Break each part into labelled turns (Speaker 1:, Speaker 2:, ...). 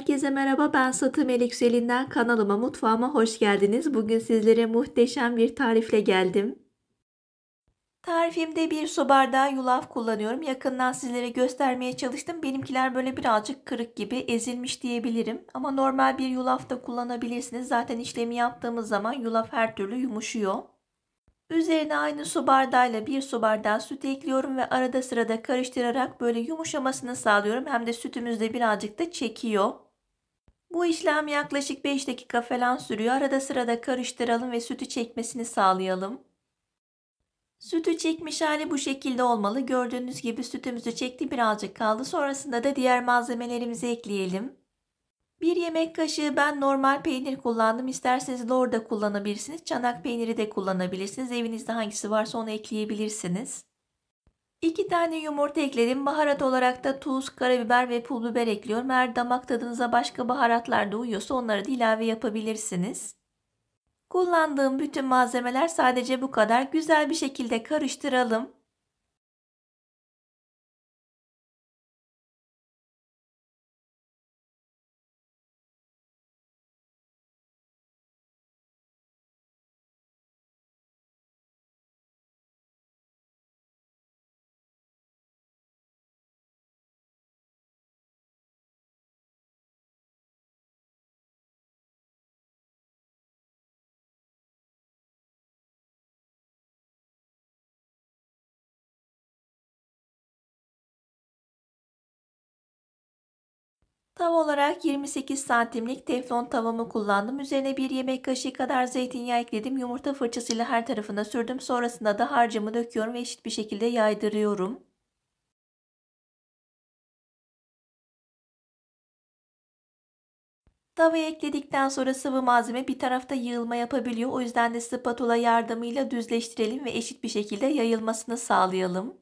Speaker 1: Herkese merhaba ben Satı Melik Yükselinden kanalıma mutfağıma hoş geldiniz. Bugün sizlere muhteşem bir tarifle geldim. Tarifimde bir su bardağı yulaf kullanıyorum. Yakından sizlere göstermeye çalıştım. Benimkiler böyle birazcık kırık gibi ezilmiş diyebilirim. Ama normal bir yulaf da kullanabilirsiniz. Zaten işlemi yaptığımız zaman yulaf her türlü yumuşuyor. Üzerine aynı su bardağıyla bir su bardağı süt ekliyorum ve arada sırada karıştırarak böyle yumuşamasını sağlıyorum. Hem de sütümüz de birazcık da çekiyor. Bu işlem yaklaşık 5 dakika falan sürüyor. Arada sırada karıştıralım ve sütü çekmesini sağlayalım. Sütü çekmiş hali bu şekilde olmalı. Gördüğünüz gibi sütümüzü çekti birazcık kaldı. Sonrasında da diğer malzemelerimizi ekleyelim. 1 yemek kaşığı ben normal peynir kullandım. İsterseniz lor da kullanabilirsiniz. Çanak peyniri de kullanabilirsiniz. Evinizde hangisi varsa onu ekleyebilirsiniz. 2 tane yumurta ekledim. Baharat olarak da tuz, karabiber ve pul biber ekliyorum. Eğer damak tadınıza başka baharatlar da uyuyorsa onları da ilave yapabilirsiniz.
Speaker 2: Kullandığım bütün malzemeler sadece bu kadar. Güzel bir şekilde karıştıralım. Tav olarak 28 santimlik teflon tavamı kullandım. Üzerine bir yemek kaşığı kadar zeytinyağı ekledim. Yumurta fırçasıyla her tarafına sürdüm. Sonrasında da harcımı döküyorum ve eşit bir şekilde yaydırıyorum. Tavaya ekledikten sonra sıvı malzeme bir tarafta yığılma yapabiliyor. O yüzden de spatula yardımıyla düzleştirelim ve eşit bir şekilde yayılmasını sağlayalım.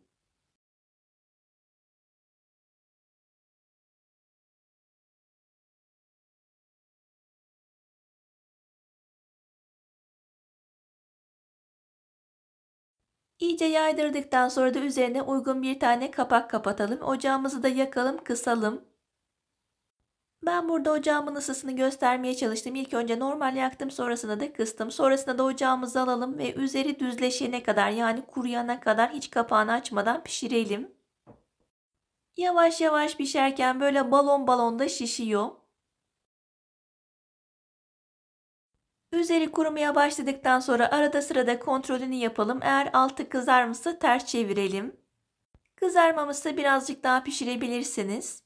Speaker 3: İyice yaydırdıktan sonra da üzerine
Speaker 1: uygun bir tane kapak kapatalım. Ocağımızı da yakalım, kısalım. Ben burada ocağımın ısısını göstermeye çalıştım. İlk önce normal yaktım sonrasında da kıstım. Sonrasında da ocağımızı alalım ve üzeri düzleşene kadar yani kuruyana kadar hiç kapağını açmadan pişirelim. Yavaş yavaş pişerken böyle balon balonda şişiyor. Üzeri kurumaya başladıktan sonra arada sırada kontrolünü yapalım. Eğer altı kızarmışsa ters çevirelim. Kızarmamışsa birazcık daha pişirebilirsiniz.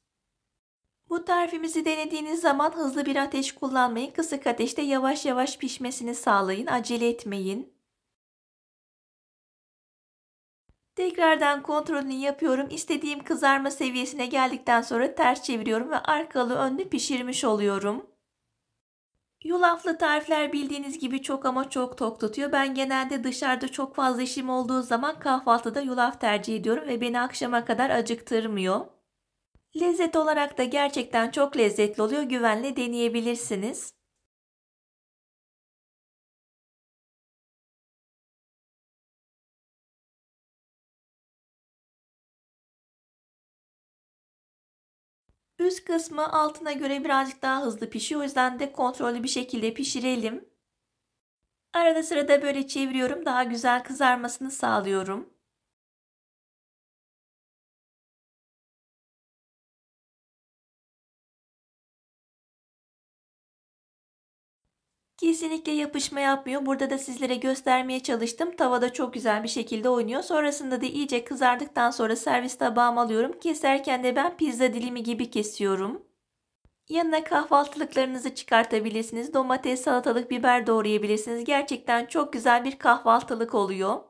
Speaker 1: Bu tarifimizi denediğiniz zaman hızlı bir ateş kullanmayın. Kısık ateşte yavaş yavaş pişmesini sağlayın. Acele etmeyin. Tekrardan kontrolünü yapıyorum. İstediğim kızarma seviyesine geldikten sonra ters çeviriyorum ve arkalı önlü pişirmiş oluyorum. Yulaflı tarifler bildiğiniz gibi çok ama çok tok tutuyor. Ben genelde dışarıda çok fazla işim olduğu zaman kahvaltıda yulaf tercih ediyorum ve beni akşama kadar acıktırmıyor. Lezzet olarak da gerçekten çok lezzetli
Speaker 3: oluyor. Güvenle deneyebilirsiniz.
Speaker 2: Üst kısmı altına göre birazcık daha hızlı pişiyor. O yüzden de kontrollü bir şekilde pişirelim.
Speaker 3: Arada sırada böyle çeviriyorum. Daha güzel kızarmasını sağlıyorum. Kesinlikle yapışma yapmıyor.
Speaker 1: Burada da sizlere göstermeye çalıştım. Tavada çok güzel bir şekilde oynuyor. Sonrasında da iyice kızardıktan sonra servis tabağıma alıyorum. Keserken de ben pizza dilimi gibi kesiyorum. Yanına kahvaltılıklarınızı çıkartabilirsiniz. Domates, salatalık, biber doğrayabilirsiniz. Gerçekten çok güzel bir kahvaltılık oluyor.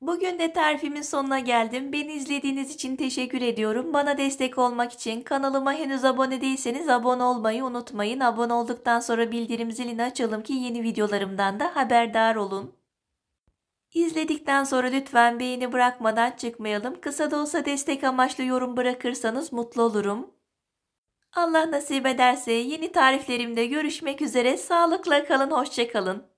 Speaker 1: Bugün de tarifimin sonuna geldim. Beni izlediğiniz için teşekkür ediyorum. Bana destek olmak için kanalıma henüz abone değilseniz abone olmayı unutmayın. Abone olduktan sonra bildirim zilini açalım ki yeni videolarımdan da haberdar olun. İzledikten sonra lütfen beğeni bırakmadan çıkmayalım. Kısa da olsa destek amaçlı yorum bırakırsanız mutlu olurum.
Speaker 2: Allah nasip ederse yeni tariflerimde görüşmek üzere. Sağlıkla kalın, hoşçakalın.